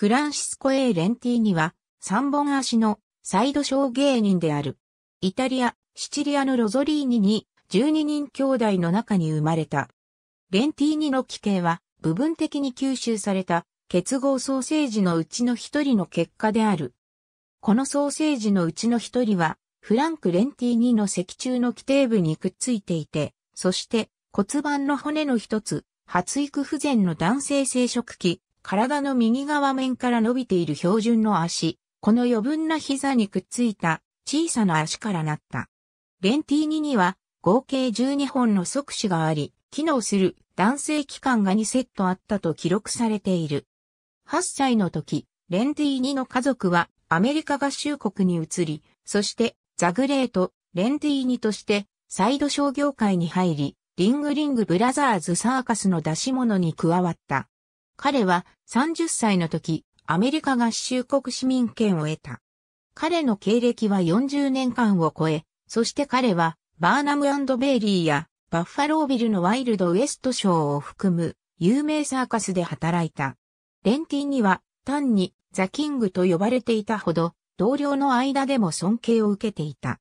フランシスコ・エーレンティーニは、三本足のサイドショー芸人である。イタリア、シチリアのロゾリーニに、12人兄弟の中に生まれた。レンティーニの奇形は、部分的に吸収された、結合ソーセージのうちの一人の結果である。このソーセージのうちの一人は、フランク・レンティーニの脊柱の基底部にくっついていて、そして骨盤の骨の一つ、発育不全の男性生殖器、体の右側面から伸びている標準の足、この余分な膝にくっついた小さな足からなった。レンティーニには合計12本の足死があり、機能する男性器官が2セットあったと記録されている。8歳の時、レンティーニの家族はアメリカ合衆国に移り、そしてザグレート、レンティーニとしてサイド商業界に入り、リングリングブラザーズサーカスの出し物に加わった。彼は30歳の時、アメリカ合衆国市民権を得た。彼の経歴は40年間を超え、そして彼はバーナムベイリーやバッファロービルのワイルドウエストショーを含む有名サーカスで働いた。レンティンには単にザ・キングと呼ばれていたほど同僚の間でも尊敬を受けていた。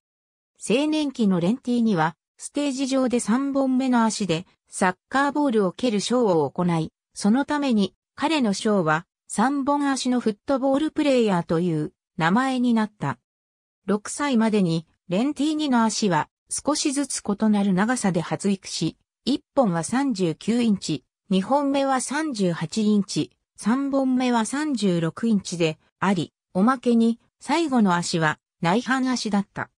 青年期のレンティにはステージ上で3本目の足でサッカーボールを蹴るショーを行い、そのために彼の章は、三本足のフットボールプレイヤーという名前になった。6歳までに、レンティーニの足は少しずつ異なる長さで発育し、1本は39インチ、2本目は38インチ、3本目は36インチであり、おまけに最後の足は内反足だった。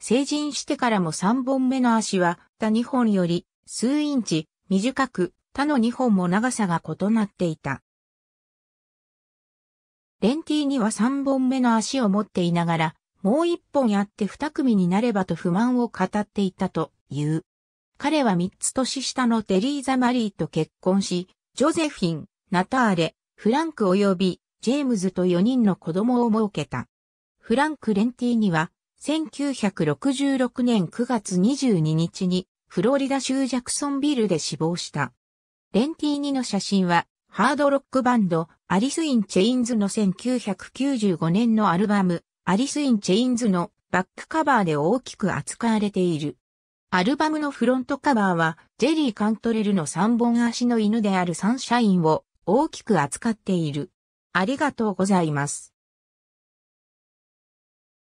成人してからも3本目の足は他2本より数インチ短く他の2本も長さが異なっていた。レンティーニは3本目の足を持っていながら、もう1本あって2組になればと不満を語っていたという。彼は3つ年下のテリーザ・マリーと結婚し、ジョゼフィン、ナターレ、フランク及びジェームズと4人の子供を設けた。フランク・レンティーニは、1966年9月22日に、フロリダ州ジャクソンビルで死亡した。レンティーニの写真は、ハードロックバンド、アリス・イン・チェインズの1995年のアルバム、アリス・イン・チェインズのバックカバーで大きく扱われている。アルバムのフロントカバーは、ジェリー・カントレルの3本足の犬であるサンシャインを大きく扱っている。ありがとうございます。